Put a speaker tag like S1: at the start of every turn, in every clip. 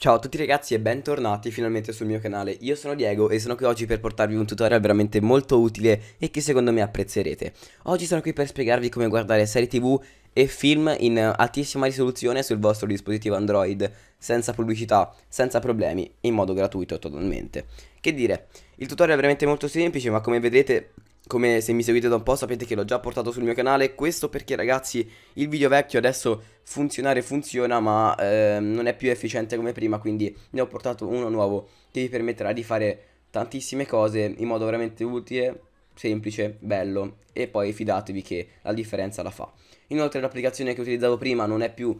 S1: Ciao a tutti ragazzi e bentornati finalmente sul mio canale, io sono Diego e sono qui oggi per portarvi un tutorial veramente molto utile e che secondo me apprezzerete. Oggi sono qui per spiegarvi come guardare serie tv e film in altissima risoluzione sul vostro dispositivo Android, senza pubblicità, senza problemi, in modo gratuito totalmente. Che dire, il tutorial è veramente molto semplice ma come vedrete come se mi seguite da un po' sapete che l'ho già portato sul mio canale Questo perché ragazzi il video vecchio adesso funzionare funziona ma eh, non è più efficiente come prima Quindi ne ho portato uno nuovo che vi permetterà di fare tantissime cose in modo veramente utile, semplice, bello E poi fidatevi che la differenza la fa Inoltre l'applicazione che utilizzavo prima non è più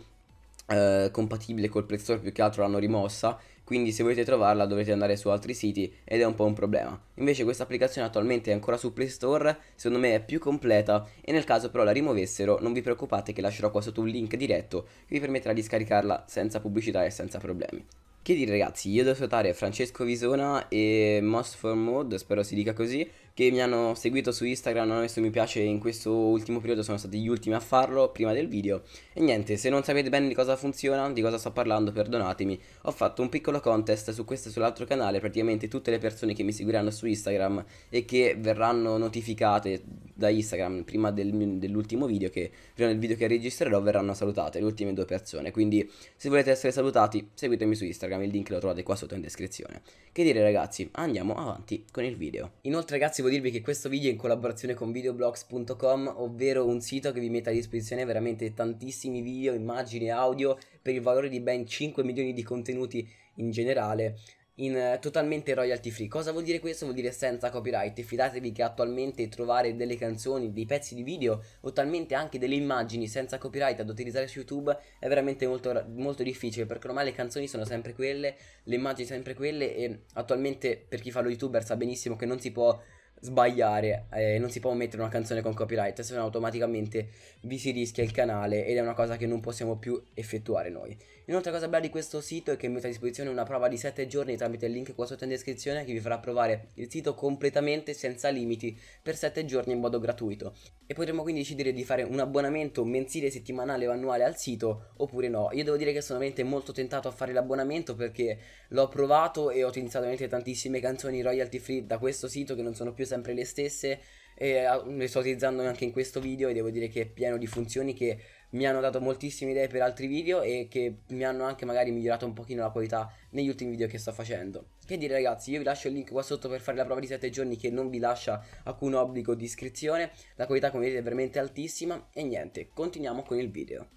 S1: eh, compatibile col Play Store più che altro l'hanno rimossa quindi se volete trovarla dovete andare su altri siti ed è un po' un problema. Invece questa applicazione attualmente è ancora su Play Store, secondo me è più completa e nel caso però la rimuovessero non vi preoccupate che lascerò qua sotto un link diretto che vi permetterà di scaricarla senza pubblicità e senza problemi. Che dire ragazzi, io devo salutare Francesco Visona e Most for Mode, spero si dica così, che mi hanno seguito su Instagram, hanno messo mi piace in questo ultimo periodo, sono stati gli ultimi a farlo prima del video. E niente, se non sapete bene di cosa funziona, di cosa sto parlando, perdonatemi, ho fatto un piccolo contest su questo e sull'altro canale, praticamente tutte le persone che mi seguiranno su Instagram e che verranno notificate da Instagram prima del, dell'ultimo video, che prima del video che registrerò verranno salutate, le ultime due persone. Quindi se volete essere salutati, seguitemi su Instagram, il link lo trovate qua sotto in descrizione. Che dire ragazzi, andiamo avanti con il video. Inoltre ragazzi devo dirvi che questo video è in collaborazione con videoblogs.com, ovvero un sito che vi mette a disposizione veramente tantissimi video, immagini e audio per il valore di ben 5 milioni di contenuti in generale in, eh, totalmente royalty free. Cosa vuol dire questo? Vuol dire senza copyright. Fidatevi che attualmente trovare delle canzoni, dei pezzi di video o talmente anche delle immagini senza copyright ad utilizzare su YouTube è veramente molto, molto difficile perché ormai le canzoni sono sempre quelle, le immagini sempre quelle e attualmente per chi fa lo youtuber sa benissimo che non si può sbagliare, eh, non si può mettere una canzone con copyright, se no automaticamente vi si rischia il canale ed è una cosa che non possiamo più effettuare noi. Inoltre cosa bella di questo sito è che mette a disposizione una prova di 7 giorni tramite il link qua sotto in descrizione che vi farà provare il sito completamente senza limiti per 7 giorni in modo gratuito e potremo quindi decidere di fare un abbonamento mensile, settimanale o annuale al sito oppure no. Io devo dire che sono veramente molto tentato a fare l'abbonamento perché l'ho provato e ho utilizzato veramente tantissime canzoni royalty free da questo sito che non sono più sempre le stesse e ah, le sto utilizzando anche in questo video e devo dire che è pieno di funzioni che mi hanno dato moltissime idee per altri video e che mi hanno anche magari migliorato un pochino la qualità negli ultimi video che sto facendo. Che dire ragazzi, io vi lascio il link qua sotto per fare la prova di 7 giorni che non vi lascia alcun obbligo di iscrizione, la qualità come vedete è veramente altissima e niente, continuiamo con il video.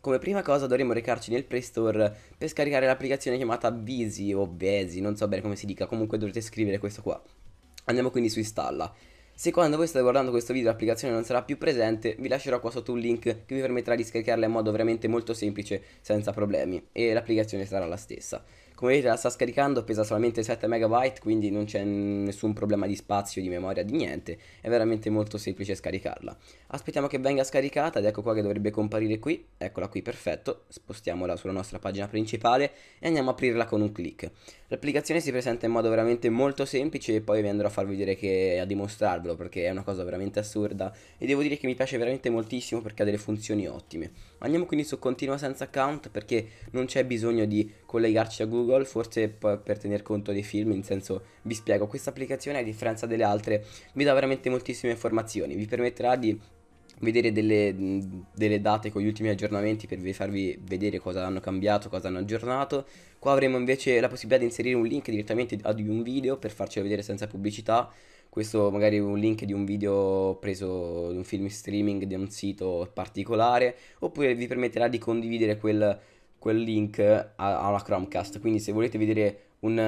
S1: Come prima cosa dovremo recarci nel Play Store per scaricare l'applicazione chiamata Visi o Vesi, non so bene come si dica, comunque dovrete scrivere questo qua. Andiamo quindi su installa. Se quando voi state guardando questo video l'applicazione non sarà più presente, vi lascerò qua sotto un link che vi permetterà di scaricarla in modo veramente molto semplice, senza problemi, e l'applicazione sarà la stessa come vedete la sta scaricando, pesa solamente 7 MB, quindi non c'è nessun problema di spazio, di memoria, di niente, è veramente molto semplice scaricarla. Aspettiamo che venga scaricata ed ecco qua che dovrebbe comparire qui, eccola qui, perfetto, spostiamola sulla nostra pagina principale e andiamo a aprirla con un clic. L'applicazione si presenta in modo veramente molto semplice e poi vi andrò a farvi vedere che a dimostrarvelo perché è una cosa veramente assurda e devo dire che mi piace veramente moltissimo perché ha delle funzioni ottime. Andiamo quindi su continua senza account perché non c'è bisogno di collegarci a Google Google, forse per tener conto dei film, in senso vi spiego, questa applicazione a differenza delle altre vi dà veramente moltissime informazioni, vi permetterà di vedere delle, mhmm, delle, date con gli ultimi aggiornamenti per farvi vedere cosa hanno cambiato, cosa hanno aggiornato. Qua avremo invece la possibilità di inserire un link direttamente ad un video per farcelo vedere senza pubblicità. Questo magari è un link di un video preso di un film streaming, di un sito particolare, oppure vi permetterà di condividere quel quel link alla Chromecast. Quindi se volete vedere un,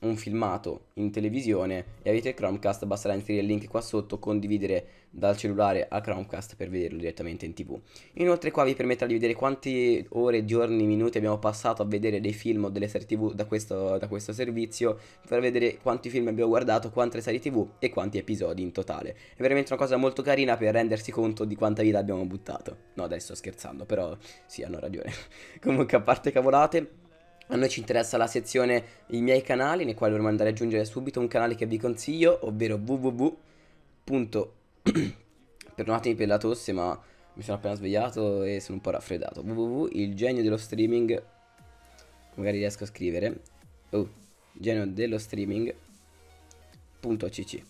S1: um, un, filmato in televisione e avete il Chromecast basterà inserire il link qua sotto, condividere dal cellulare a Chromecast per vederlo direttamente in tv. Inoltre qua vi permetterà di vedere quante ore, giorni, minuti abbiamo passato a vedere dei film o delle serie tv da questo, da questo servizio, per vedere quanti film abbiamo guardato, quante serie tv e quanti episodi in totale. È veramente una cosa molto carina per rendersi conto di quanta vita abbiamo buttato. No adesso sto scherzando, però sì hanno ragione. Comunque a parte cavolate... A noi ci interessa la sezione i miei canali, nei quali vorremmo andare a aggiungere subito un canale che vi consiglio, ovvero www. Perdonatemi per la tosse, ma mi sono appena svegliato e sono un po' raffreddato. www. Il genio dello streaming. Magari riesco a scrivere. Oh, genio dello streaming.cc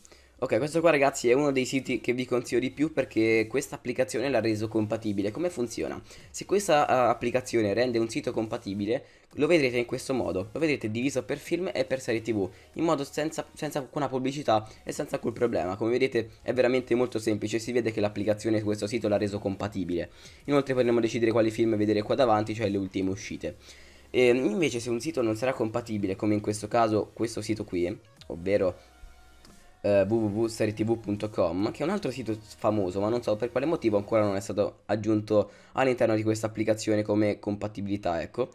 S1: Ok, questo qua ragazzi è uno dei siti che vi consiglio di più perché questa applicazione l'ha reso compatibile. Come funziona? Se questa uh, applicazione rende un sito compatibile, lo vedrete in questo modo. Lo vedrete diviso per film e per serie tv, in modo senza, senza alcuna pubblicità e senza alcun problema. Come vedete è veramente molto semplice, si vede che l'applicazione su questo sito l'ha reso compatibile. Inoltre potremo decidere quali film vedere qua davanti, cioè le ultime uscite. E ehm, invece se un sito non sarà compatibile, come in questo caso questo sito qui, ovvero eh, www.serietv.com che è un altro sito famoso ma non so per quale motivo ancora non è stato aggiunto all'interno di questa applicazione come compatibilità ecco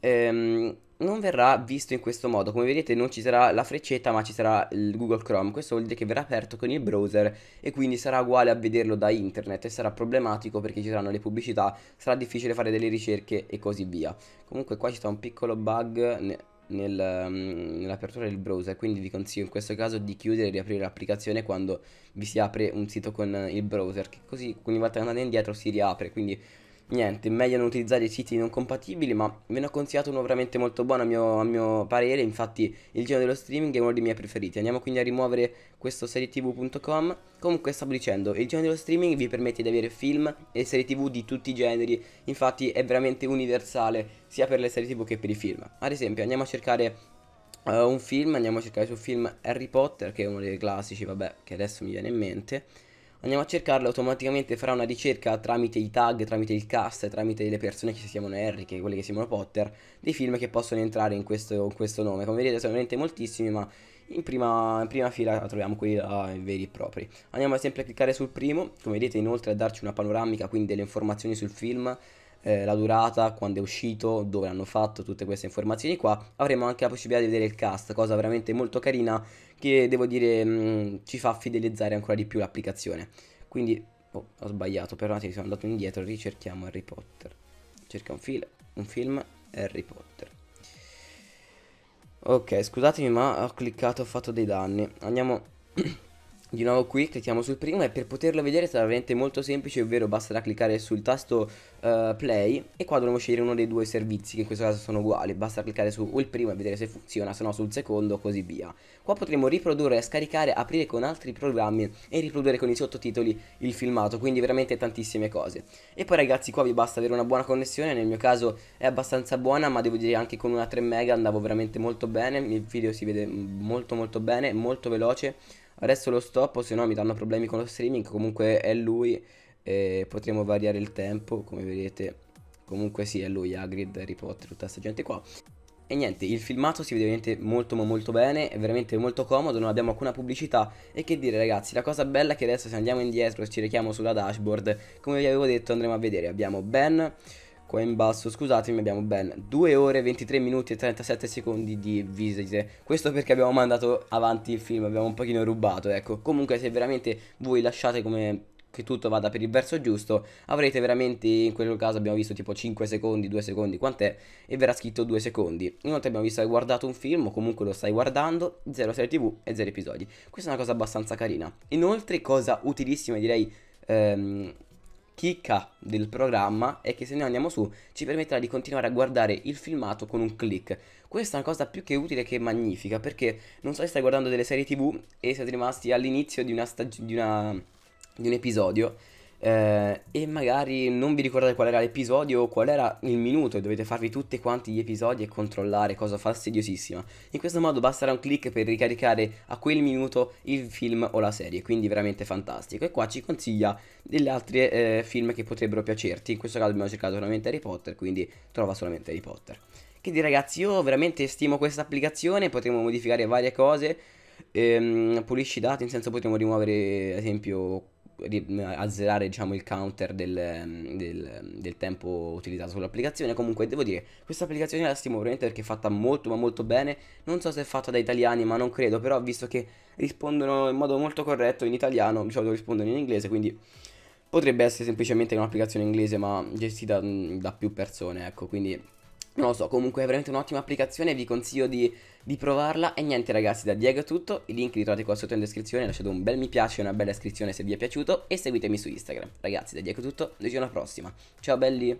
S1: ehm, non verrà visto in questo modo come vedete non ci sarà la freccetta ma ci sarà il Google Chrome questo vuol dire che verrà aperto con il browser e quindi sarà uguale a vederlo da internet e sarà problematico perché ci saranno le pubblicità sarà difficile fare delle ricerche e così via comunque qua ci sta un piccolo bug nel, mm, nell'apertura del browser, quindi vi consiglio in questo caso di chiudere e riaprire l'applicazione quando vi si apre un sito con il browser, che così ogni volta che andate indietro si riapre, quindi niente, meglio non utilizzare i siti non compatibili, ma ve ne ho consigliato uno veramente molto buono a mio, a mio parere, infatti il giro dello streaming è uno dei miei preferiti. Andiamo quindi a rimuovere questo serietv.com. Comunque stavo dicendo, il giro dello streaming vi permette di avere film e serie tv di tutti i generi, infatti è veramente universale sia per le serie tv che per i film. Ad esempio andiamo a cercare uh, un film, andiamo a cercare sul film Harry Potter, che è uno dei classici, vabbè, che adesso mi viene in mente andiamo a cercarlo automaticamente farà una ricerca tramite i tag, tramite il cast, tramite le persone che si chiamano Harry, che quelle che si chiamano Potter, dei film che possono entrare in questo, in questo nome. Come vedete sono veramente moltissimi, ma in prima, in prima fila troviamo quelli là, veri e propri. Andiamo sempre a cliccare sul primo, come vedete inoltre a darci una panoramica, quindi delle informazioni sul film, eh, la durata, quando è uscito, dove l'hanno fatto, tutte queste informazioni qua. Avremo anche la possibilità di vedere il cast, cosa veramente molto carina che devo dire mh, mm, ci fa fidelizzare ancora di più l'applicazione. Quindi, oh, ho sbagliato, però un attimo sono andato indietro, ricerchiamo Harry Potter. Cerca un film, un film Harry Potter. Ok, scusatemi ma ho cliccato, ho fatto dei danni. Andiamo... di nuovo qui clicchiamo sul primo e per poterlo vedere sarà veramente molto semplice ovvero basterà cliccare sul tasto uh, play e qua dovremo scegliere uno dei due servizi che in questo caso sono uguali basta cliccare sul primo e vedere se funziona se no sul secondo così via qua potremo riprodurre scaricare aprire con altri programmi e riprodurre con i sottotitoli il filmato quindi veramente tantissime cose e poi ragazzi qua vi basta avere una buona connessione nel mio caso è abbastanza buona ma devo dire anche con una 3 mega andavo veramente molto bene il video si vede molto molto bene molto veloce Adesso lo stoppo, se no mi danno problemi con lo streaming. Comunque è lui. E potremo variare il tempo, come vedete. Comunque sì, è lui, Hagrid, Harry Potter, tutta questa gente qua. E niente, il filmato si vede veramente molto ma molto bene, è veramente molto comodo, non abbiamo alcuna pubblicità e che dire ragazzi, la cosa bella è che adesso se andiamo indietro e ci richiamo sulla dashboard, come vi avevo detto andremo a vedere, abbiamo Ben, qua in basso scusatemi abbiamo ben 2 ore 23 minuti e 37 secondi di visite questo perché abbiamo mandato avanti il film abbiamo un pochino rubato ecco comunque se veramente voi lasciate come che tutto vada per il verso giusto avrete veramente in quel caso abbiamo visto tipo 5 secondi 2 secondi quant'è e verrà scritto 2 secondi inoltre abbiamo visto che hai guardato un film o comunque lo stai guardando 0 serie tv e 0 episodi questa è una cosa abbastanza carina inoltre cosa utilissima direi ehm, chicca del programma è che se noi andiamo su ci permetterà di continuare a guardare il filmato con un click. Questa è una cosa più che utile che magnifica perché non so se stai guardando delle serie tv e siete rimasti all'inizio di, di, di un episodio eh, e magari non vi ricordate qual era l'episodio o qual era il minuto e dovete farvi tutti quanti gli episodi e controllare, cosa fastidiosissima. In questo modo basterà un clic per ricaricare a quel minuto il film o la serie, quindi veramente fantastico. E qua ci consiglia degli altri eh, film che potrebbero piacerti, in questo caso abbiamo cercato solamente Harry Potter, quindi trova solamente Harry Potter. Quindi ragazzi io veramente stimo questa applicazione, potremmo modificare varie cose, ehm, pulisci i dati, in senso potremmo rimuovere ad esempio Mm, azzerare diciamo, il counter del, mm, del, mm, del tempo utilizzato sull'applicazione. Comunque devo dire, questa applicazione la stimo veramente perché è fatta molto ma molto bene. Non so se è fatta da italiani, ma non credo, però visto che rispondono in modo molto corretto in italiano, di solito rispondono in inglese, quindi potrebbe essere semplicemente un'applicazione inglese ma gestita da più persone, ecco, quindi non lo so, comunque è veramente un'ottima applicazione, vi consiglio di, di, provarla. E niente ragazzi, da Diego è tutto, i link li trovate qua sotto in descrizione, lasciate un bel mi piace e una bella iscrizione se vi è piaciuto e seguitemi su Instagram. Ragazzi, da Diego è tutto, noi ci vediamo alla prossima. Ciao belli!